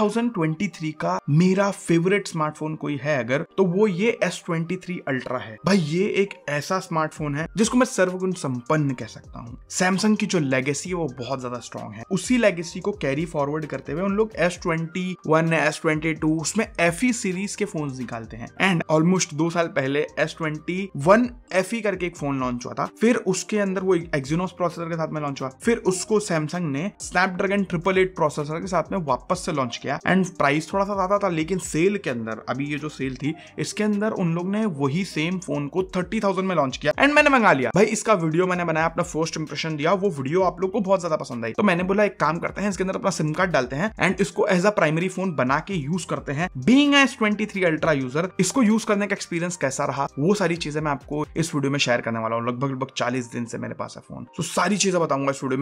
2023 का मेरा favourite smartphone कोई है अगर तो वो ये S23 अल्ट्रा है भाई ये एक ऐसा स्मार्टफोन है जिसको मैं सर्वगुण संपन्न कह सकता हूँ सैमसंग की जो लेगेसी है वो बहुत ज्यादा स्ट्रॉन्ग है उसी लेगेसी को कैरी फॉरवर्ड करते हुए उन लोग S twenty one S twenty two उसमें एफ सीरीज e के फोन निकालते हैं एंड ऑलमोस्ट दो साल पहले एस ट्वेंटी वन एफ करके एक फोन लॉन्च हुआ था फिर उसके अंदर वो एक्जीनोस प्रोसेसर के साथ में लॉन्च हुआ फिर उसको सैमसंग ने स्नैपड्रैगन ट्रिपल एट प्रोसेसर के साथ में वापस से लॉन्च किया किया एंड प्राइस थोड़ा सा ज़्यादा था लेकिन सेल के अंदर अभी ये जो सेल थी इसके अंदर उन लोग ने वही सेम फोन को थर्टी में लॉन्च किया एंड मैंने मंगा लिया भाई इसका वीडियो मैंने बनाया अपना फर्स्ट इंप्रेशन दिया वो वीडियो आप लोग को बहुत ज्यादा पसंद आई तो मैंने बोला एक काम करते हैं इसके अंदर अपना सिम कार्ड डालते हैं एंड इसको एज अ प्राइमरी फोन बना के यूज करते हैं being S twenty three ultra user इसको यूज करने का एक्सपीरियंस कैसा रहा वो सारी चीजें मैं आपको इस वीडियो में शेयर करने वाला हूँ लगभग लगभग चालीस दिन से मेरे पास है फोन तो सारी चीजें बताऊंगा इस वीडियो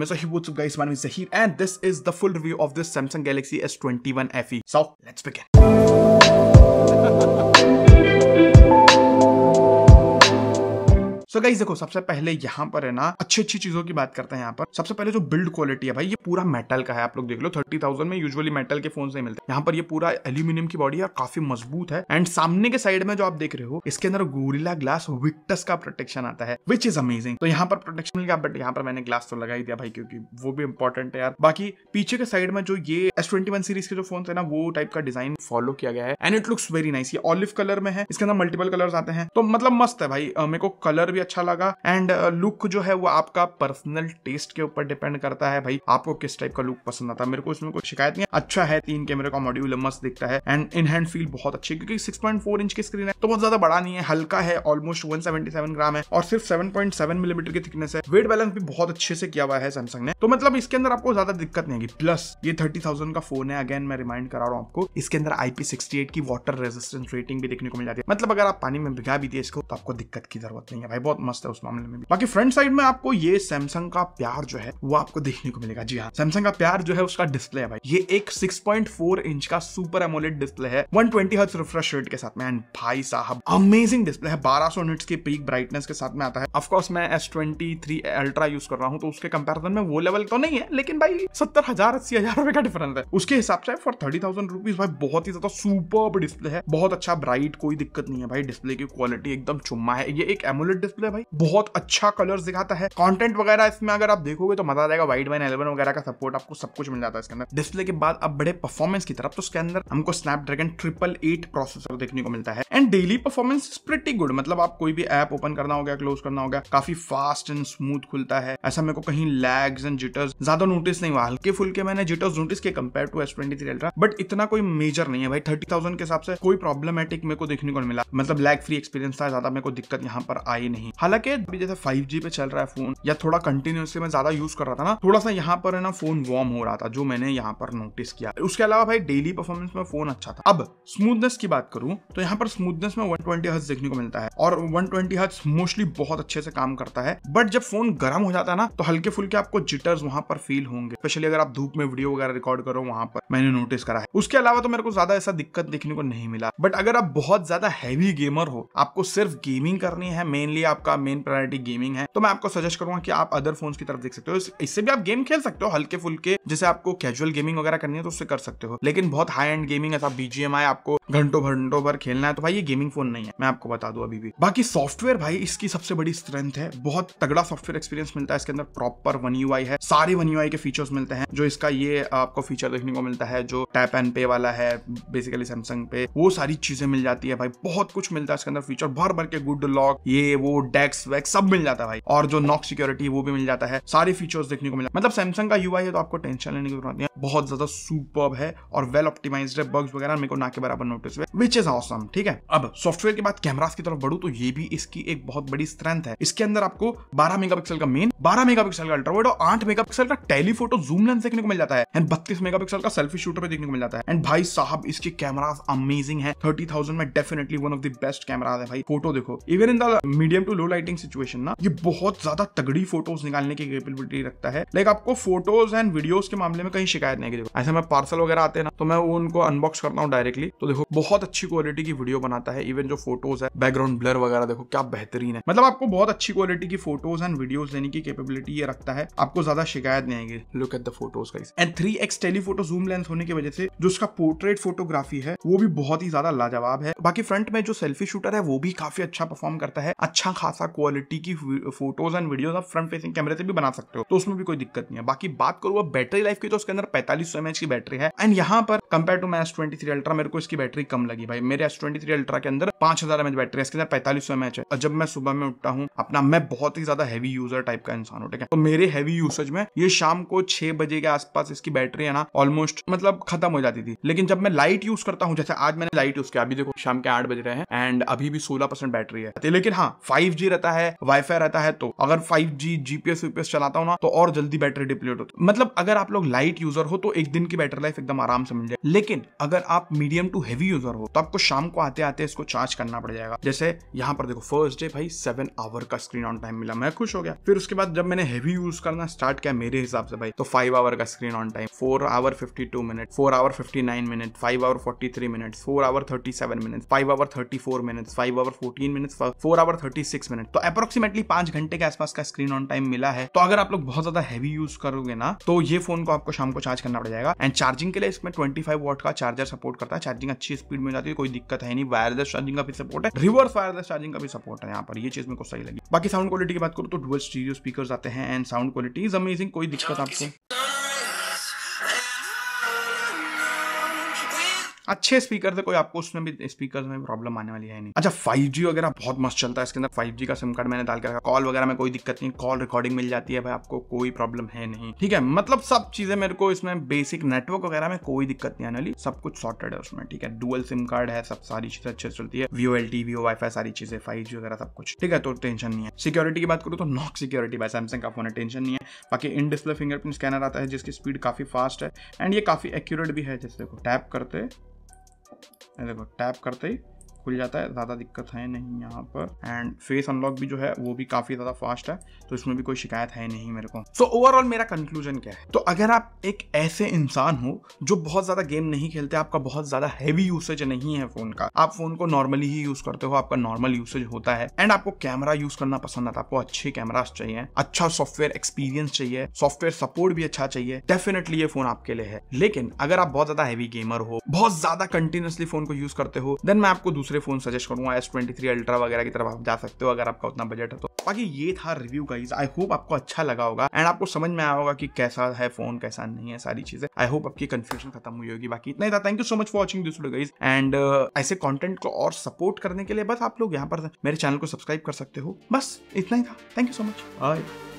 में सो ही and this is the full review of this Samsung Galaxy S twenty g So let's begin. So so guys देखो सबसे पहले यहाँ पर है ना अच्छी अच्छी चीजों की बात करते हैं यहाँ पर सबसे पहले जो बिल्ड क्वालिटी है भाई ये पूरा मेटल का है आप लोग देख लो थर्टी थाउजेंड में यूजली मेटल के फोन नहीं मिलते यहाँ पर ये पूरा एल्यूमिनियम की बॉडी है काफी मजबूत है एंड सामने के साइड में जो आप देख रहे हो इसके अंदर गोरिला ग्लास विक्टस का प्रोटेक्शन आता है विच इज अमेजिंग तो यहाँ पर प्रोटेक्शन मिल गया बट यहाँ पर मैंने ग्लास तो लगा ही दिया भाई क्योंकि वो भी इंपॉर्टेंट है यार बाकी पीछे के साइड में जो ये एस ट्वेंटी वन सीरीज के जो फोन है ना वो टाइप का डिजाइन फॉलो किया गया है and it looks very nice ये ऑलिव कलर में है इसके अंदर मल्टीपल कलर आते हैं तो मतलब मस्त है भाई मेरे को कलर भी अच्छा लगा एंड लुक uh, जो है वो आपका पर्सनल टेस्ट के ऊपर डिपेंड करता है भाई आपको किस टाइप का लुक पसंद आता है मेरे को इसमें कोई शिकायत नहीं अच्छा है तीन कैमरे का मॉड्यूल मस्त दिखता है एंड इन हैंड फील बहुत अच्छी क्योंकि सिक्स इंच की स्क्रीन है तो बहुत ज्यादा बड़ा नहीं है हल्का है ऑलमोस्ट वन ग्राम है और सिर्फ सेवन मिलीमीटर की थिकनेस है वेट बैलेंस भी बहुत अच्छे से किया हुआ है सैमसंग ने तो मतलब इसके अंदर आपको ज्यादा दिक्कत नहीं आएगी प्लस ये थर्टी का फोन है अगेन मैं रिमाइंड करा रहा हूँ आपको इसके अंदर आईपी की वाटर रेजिस्टेंस रेटिंग भी देखने को मिल जाती है मतलब अगर आप पानी में भिगा भी दिए इसको तो आपको दिक्कत की जरूरत नहीं है भाई बहुत मस्त है उस मामले में बाकी फ्रंट साइड में आपको ये सैमसंग का प्यार जो है वो आपको देखने को मिलेगा जी हाँ सैमसंग का प्यार जो है उसका डिस्प्ले है भाई ये एक 6.4 इंच का सुपर एमोलेट डिस्प्ले है 120 ट्वेंटी रिफ्रेश रेट के साथ में एंड भाई साहब अमेजिंग डिस्प्ले है 1200 सौ की पीक ब्राइटनेस के साथ में आता है अफकोर्स मैं एस ट्वेंटी अल्ट्रा यूज कर रहा हूँ तो उसके कंपेरिजन में वो लेवल तो नहीं है लेकिन भाई सत्तर हजार अस्सी हजार रुपए का डिफरेंस है उसके हिसाब से फॉर थर्टी थाउजेंड रुपीज भाई बहुत ही ज्यादा सुपर डिस्प्ले है बहुत अच्छा ब्राइट कोई दिक्कत नहीं है भाई डिस्प्ले की क्वालिटी एकदम चुम्मा है ये एक एमोलेट डिस्प्ले डिस्प्ले भाई बहुत अच्छा कलर दिखाता है कॉन्टेंट वगैरह इसमें अगर आप देखोगे तो मजा आएगा वाइट वाइन एलेवन वगैरह का सपोर्ट आपको सब कुछ मिल जाता है इसके अंदर डिस्प्ले के बाद अब बड़े परफॉर्मेंस की तरफ तो इसके अंदर हमको Snapdragon triple eight processor देखने को मिलता है and daily performance pretty good मतलब आप कोई भी ऐप ओपन करना होगा क्लोज करना होगा काफी फास्ट एंड स्मूथ खुलता है ऐसा मेरे को कहीं लैग्स एंड जिटर्स ज्यादा नोटिस नहीं हुआ हल्के फुल्के मैंने जिटर्स नोटिस के compare to S twenty three ultra but इतना कोई मेजर नहीं है भाई थर्टी थाउजेंड के हिसाब से कोई प्रॉब्लमेटिक मेरे को देखने को मिला मतलब लैग फ्री एक्सपीरियंस था ज्यादा मेरे को दिक्कत यहाँ पर आई नहीं नहीं हम्म। हालांकि अभी जैसे 5G पे चल रहा है फोन या थोड़ा कंटिन्यूसली मैं ज्यादा यूज कर रहा था ना थोड़ा सा यहाँ पर है ना फोन वार्म हो रहा था जो मैंने यहाँ पर नोटिस किया उसके अलावा भाई डेली परफॉर्मेंस में फोन अच्छा था अब स्मूथनेस की बात करूं तो यहाँ पर स्मूथनेस में वन ट्वेंटी देखने को मिलता है और वन ट्वेंटी मोस्टली बहुत अच्छे से काम करता है बट जब फोन गर्म हो जाता है ना तो हल्के फुल्के आपको जिटर्स वहां पर फील होंगे स्पेशली अगर आप धूप में वीडियो वगैरह रिकॉर्ड करो वहां पर मैंने नोटिस करा है उसके अलावा तो मेरे को ज्यादा ऐसा दिक्कत देखने को नहीं मिला बट अगर आप बहुत ज्यादा हैवी गेमर हो आपको सिर्फ गेमिंग करनी है मेनली आप आपका मेन प्रायोरिटी गेमिंग है तो मैं आपको सजेस्ट करूंगा कि आप अदर फोन की तरफ देख सकते हो इससे भी आप गेम खेल सकते हो हल्के फुल्के जैसे आपको कैजुअल गेमिंग वगैरह करनी है तो उससे कर सकते हो लेकिन बहुत हाई एंड गेमिंग ऐसा बीजीएमआई आपको घंटों घंटों भर खेलना है तो भाई ये गेमिंग फोन नहीं है मैं आपको बता दू अभी भी बाकी सॉफ्टवेयर भाई इसकी सबसे बड़ी स्ट्रेंथ है बहुत तगड़ा सॉफ्टवेयर एक्सपीरियंस मिलता है इसके अंदर प्रॉपर वन यू आई है सारे वन यू आई के फीचर्स मिलते हैं जो इसका ये आपको फीचर देखने को मिलता है जो टैप एंड पे वाला है बेसिकली सैमसंग पे वो सारी चीजें मिल जाती है भाई बहुत कुछ मिलता है इसके अंदर फीचर भर भर के गुड लॉक ये वो डेस्क वैक्स सब मिल जाता है भाई और जो नॉक सिक्योरिटी वो भी मिल जाता है सारे फीचर्स देखने को मिलता है मतलब सैमसंग का आई है तो आपको टेंशन लेने की जरूरत नहीं है बहुत ज्यादा सुपर है और वेल ऑप्टिमाइज है बग्स वगैरह मेरे को ना के बराबर López विच इज ऑसम ठीक है अब सॉफ्टवेयर के बाद कैमरास की तरफ बढ़ू तो ये भी इसकी एक बहुत बड़ी स्ट्रेंथ है इसके अंदर आपको 12 मेगापिक्सल का मेन 12 मेगापिक्सल का अल्ट्रावाइड और 8 मेगापिक्सल का टेलीफोटो जूम लेंस देखने को मिल जाता है एंड 32 मेगापिक्सल का सेल्फी शूटर भी देखने को मिल जाता है एंड भाई साहब इसके कैमरास अमेजिंग है थर्टी थाउजेंड में definitely one of the best cameras है भाई फोटो देखो even in the medium to low lighting situation ना ये बहुत ज्यादा तगड़ी फोटोज निकालने की कैपेबिलिटी रखता है लाइक आपको फोटोज एंड वीडियोज के मामले में कहीं शिकायत नहीं देखो ऐसे में पार्सल वगैरह आते हैं ना तो मैं उनको अनबॉक्स करता हूँ डायरेक्टली तो देखो बहुत अच्छी क्वालिटी की वीडियो बनाता है इवन जो फोटोज है बैकग्राउंड ब्लर वगैरह देखो क्या बेहतरीन है मतलब आपको बहुत अच्छी क्वालिटी की फोटोज एंड वीडियो देने की कैपेबिलिटी ये रखता है आपको ज्यादा शिकायत नहीं आएगी लुक एट द फोटोज का and three X telephoto zoom lens होने की वजह से जो उसका पोर्ट्रेट फोटोग्राफी है वो भी बहुत ही ज्यादा लाजवाब है बाकी फ्रंट में जो सेल्फी शूटर है वो भी काफी अच्छा परफॉर्म करता है अच्छा खासा क्वालिटी की फोटोज एंड वीडियो आप फ्रंट फेसिंग कैमरे से भी बना सकते हो तो उसमें भी कोई दिक्कत नहीं है बाकी बात करूँ बैटरी लाइफ की तो उसके अंदर पैंतालीस सौ की बैटरी है एंड यहाँ पर compare to match twenty three ultra मेरे को इसकी बैटरी कम लगी लगी भाई मेरे एस ट्वेंटी थ्री अल्ट्रा के अंदर पांच हजार एमएच बैटरी है इसके अंदर पैंतालीस सौ एमएच है और जब मैं सुबह में उठता हूँ अपना मैं बहुत ही ज्यादा हैवी यूजर टाइप का इंसान हूँ ठीक है तो मेरे हैवी यूसेज में ये शाम को छह बजे के आसपास इसकी बैटरी है ना ऑलमोस्ट मतलब खत्म हो जाती थी लेकिन जब मैं लाइट यूज करता हूँ जैसे आज मैंने लाइट यूज किया अभी देखो शाम के आठ बज रहे हैं एंड अभी भी सोलह परसेंट बैटरी है तो लेकिन हाँ फाइव जी रहता है वाईफाई रहता है तो अगर फाइव जी जीपीएस वीपीएस चलाता हूँ ना तो और जल्दी बैटरी डिप्लीट होती मतलब अगर आप लोग लाइट यूजर हो तो एक दिन की बैटरी लाइफ एकदम आराम से मिल जाए लेकिन अगर आप मीडियम टू हैवी यूजर हो तो आपको शाम को आते आते इसको चार्ज करना पड़ जाएगा जैसे यहाँ पर देखो फर्स्ट डे भाई सेवन आवर का स्क्रीन ऑन टाइम मिला मैं खुश हो गया फिर उसके बाद जब मैंने हैवी यूज करना स्टार्ट किया मेरे हिसाब से भाई तो फाइव आवर का screen on time four hour fifty two minute four hour fifty nine minute five hour forty three minute four hour thirty seven minute five hour thirty four minute five hour fourteen minute four hour thirty six minute तो approximately पांच घंटे के आसपास का screen on time मिला है तो अगर आप लोग बहुत ज्यादा हैवी यूज करोगे ना तो ये फोन को आपको शाम को चार्ज करना पड़ जाएगा एंड चार्जिंग के लिए इसमें ट्वेंटी फाइव वॉट का चार्जर सपोर्ट करता है चार्जिंग अच्छी स्पीड में जाती है कोई दिक्कत है नहीं वायरलेस चार्जिंग का भी सपोर्ट है रिवर्स वायरलेस चार्जिंग का भी सपोर्ट है यहाँ पर ये चीज मेरे को सही लगी बाकी साउंड क्वालिटी की बात करूँ तो डुअल स्टीरियो स्पीकर आते हैं and sound quality is amazing कोई दिक्कत आपको अच्छे स्पीकर थे कोई आपको उसमें भी स्पीकर में प्रॉब्लम आने वाली है नहीं अच्छा फाइव जी वगैरह बहुत मस्त चलता है इसके अंदर फाइव जी का सिम कार्ड मैंने डाल के रखा कॉल वगैरह में कोई दिक्कत नहीं कॉल रिकॉर्डिंग मिल जाती है भाई आपको कोई प्रॉब्लम है नहीं ठीक है मतलब सब चीजें मेरे को इसमें बेसिक नेटवर्क वगैरह में कोई दिक्कत नहीं आने वाली सब कुछ सॉर्टेड है उसमें ठीक है डुअल सिम कार्ड है सब सारी चीजें अच्छे चलती है VoLTE VoWiFi सारी चीजें फाइव जी वगैरह सब कुछ ठीक है तो टेंशन नहीं है सिक्योरिटी की बात करूँ तो नॉक सिक्योरिटी भाई सैमसंग का फोन है टेंशन नहीं है बाकी इन डिस्प्ले फिंगरप्रिंट स्कैनर आता है जिसकी स्पीड काफी फास्ट है एंड ये काफी एक्यूरेट भी है जैसे देखो टैप करते देखो टैप करते ही खुल जाता है ज़्यादा दिक्कत है नहीं यहाँ पर एंड फेस अनलॉक भी जो है वो भी काफ़ी ज़्यादा फास्ट है तो इसमें भी कोई शिकायत है नहीं मेरे को सो ओवरऑल मेरा कंक्लूजन क्या है तो अगर आप एक ऐसे इंसान हो जो बहुत ज़्यादा गेम नहीं खेलते आपका बहुत ज़्यादा हैवी यूसेज नहीं है फ़ोन का आप फ़ोन को नॉर्मली ही यूज़ करते हो आपका नॉर्मल यूसेज होता है एंड आपको कैमरा यूज़ करना पसंद आता है आपको अच्छे कैमराज चाहिए अच्छा सॉफ्टवेयर एक्सपीरियंस चाहिए सॉफ्टवेयर सपोर्ट भी अच्छा चाहिए डेफिनेटली ये फोन आपके लिए है लेकिन अगर आप बहुत ज्यादा हैवी गेमर हो बहुत ज्यादा कंटिन्यूसली फोन को यूज करते हो देन मैं आपको दूसरे दूसरे फ़ोन सजेस्ट करूंगा एस ट्वेंटी थ्री अल्ट्रा वगैरह की तरफ आप जा सकते हो अगर आपका उतना बजट है तो बाकी ये था रिव्यू गाइज आई होप आपको अच्छा लगा होगा एंड आपको समझ में आया होगा कि कैसा है फोन कैसा नहीं है सारी चीजें आई होप आपकी कंफ्यूजन खत्म हुई होगी बाकी इतना ही था thank you so much for watching this guys and ऐसे कॉन्टेंट को और सपोर्ट करने के लिए बस आप लोग यहाँ पर मेरे चैनल को सब्सक्राइब कर सकते हो बस इतना ही था thank you so much bye